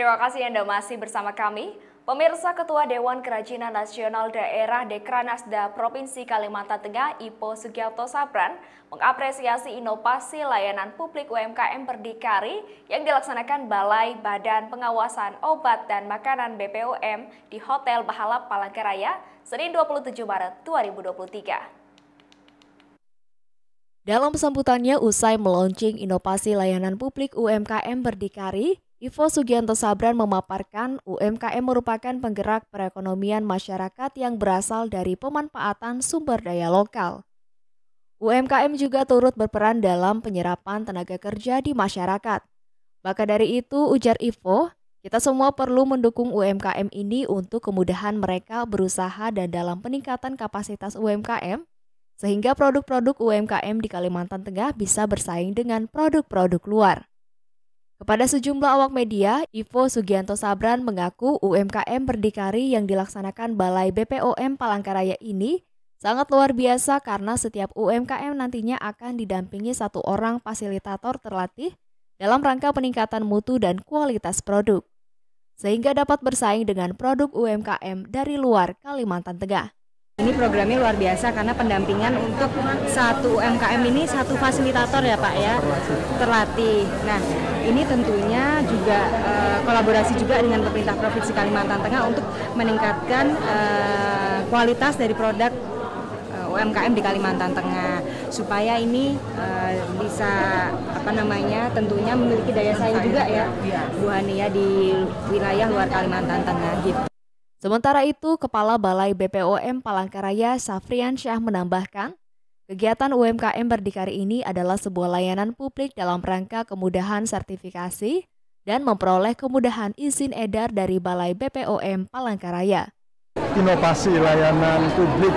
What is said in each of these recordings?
Terima kasih Anda masih bersama kami. Pemirsa Ketua Dewan Kerajinan Nasional Daerah Dekranasda Provinsi Kalimantan Tengah Ipo Sugiarto Sabran mengapresiasi inovasi layanan publik UMKM berdikari yang dilaksanakan Balai Badan Pengawasan Obat dan Makanan BPOM di Hotel Bahalap Palangkaraya Senin 27 Maret 2023. Dalam sambutannya usai meluncing inovasi layanan publik UMKM berdikari, Ivo Sugianto Sabran memaparkan UMKM merupakan penggerak perekonomian masyarakat yang berasal dari pemanfaatan sumber daya lokal. UMKM juga turut berperan dalam penyerapan tenaga kerja di masyarakat. Maka dari itu, ujar Ivo, kita semua perlu mendukung UMKM ini untuk kemudahan mereka berusaha dan dalam peningkatan kapasitas UMKM, sehingga produk-produk UMKM di Kalimantan Tengah bisa bersaing dengan produk-produk luar. Kepada sejumlah awak media, Ivo Sugianto Sabran mengaku UMKM berdikari yang dilaksanakan Balai BPOM Palangkaraya ini sangat luar biasa karena setiap UMKM nantinya akan didampingi satu orang fasilitator terlatih dalam rangka peningkatan mutu dan kualitas produk, sehingga dapat bersaing dengan produk UMKM dari luar Kalimantan Tengah ini programnya luar biasa karena pendampingan untuk satu UMKM ini satu fasilitator ya Pak ya terlatih. Nah ini tentunya juga uh, kolaborasi juga dengan pemerintah provinsi Kalimantan Tengah untuk meningkatkan uh, kualitas dari produk uh, eh, UMKM di Kalimantan Tengah supaya ini uh, bisa apa namanya tentunya memiliki daya saing juga ya Bu Hania ya, di wilayah luar Kalimantan Tengah gitu. Sementara itu, Kepala Balai BPOM Palangkaraya Safrian Syah menambahkan, kegiatan UMKM Berdikari ini adalah sebuah layanan publik dalam rangka kemudahan sertifikasi dan memperoleh kemudahan izin edar dari Balai BPOM Palangkaraya. Inovasi layanan publik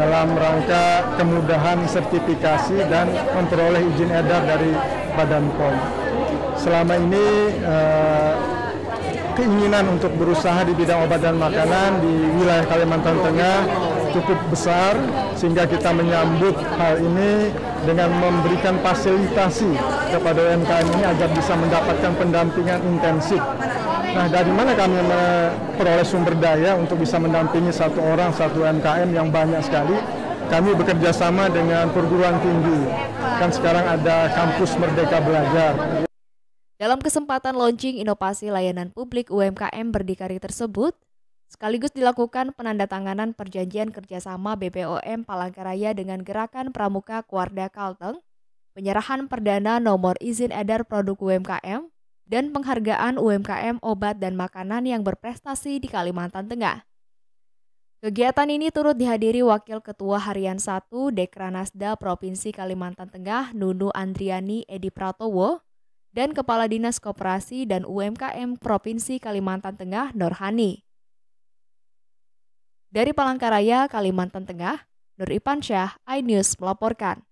dalam rangka kemudahan sertifikasi dan memperoleh izin edar dari Badan POM. Selama ini eh, keinginan untuk berusaha di bidang obat dan makanan di wilayah Kalimantan Tengah cukup besar sehingga kita menyambut hal ini dengan memberikan fasilitasi kepada UMKM ini agar bisa mendapatkan pendampingan intensif. Nah, dari mana kami memperoleh sumber daya untuk bisa mendampingi satu orang, satu UMKM yang banyak sekali? Kami bekerja sama dengan perguruan tinggi. Kan sekarang ada kampus Merdeka Belajar. Dalam kesempatan launching inovasi layanan publik UMKM berdikari tersebut, sekaligus dilakukan penandatanganan perjanjian kerjasama BPOM Palangkaraya dengan Gerakan Pramuka Kuarda Kalteng, penyerahan perdana nomor izin edar produk UMKM, dan penghargaan UMKM obat dan makanan yang berprestasi di Kalimantan Tengah. Kegiatan ini turut dihadiri Wakil Ketua Harian 1 Dekranasda Provinsi Kalimantan Tengah Nunu Andriani Edi Pratowo, dan Kepala Dinas Koperasi dan UMKM Provinsi Kalimantan Tengah Norhani. Dari Palangkaraya, Kalimantan Tengah, Nur Ipansyah, iNews melaporkan.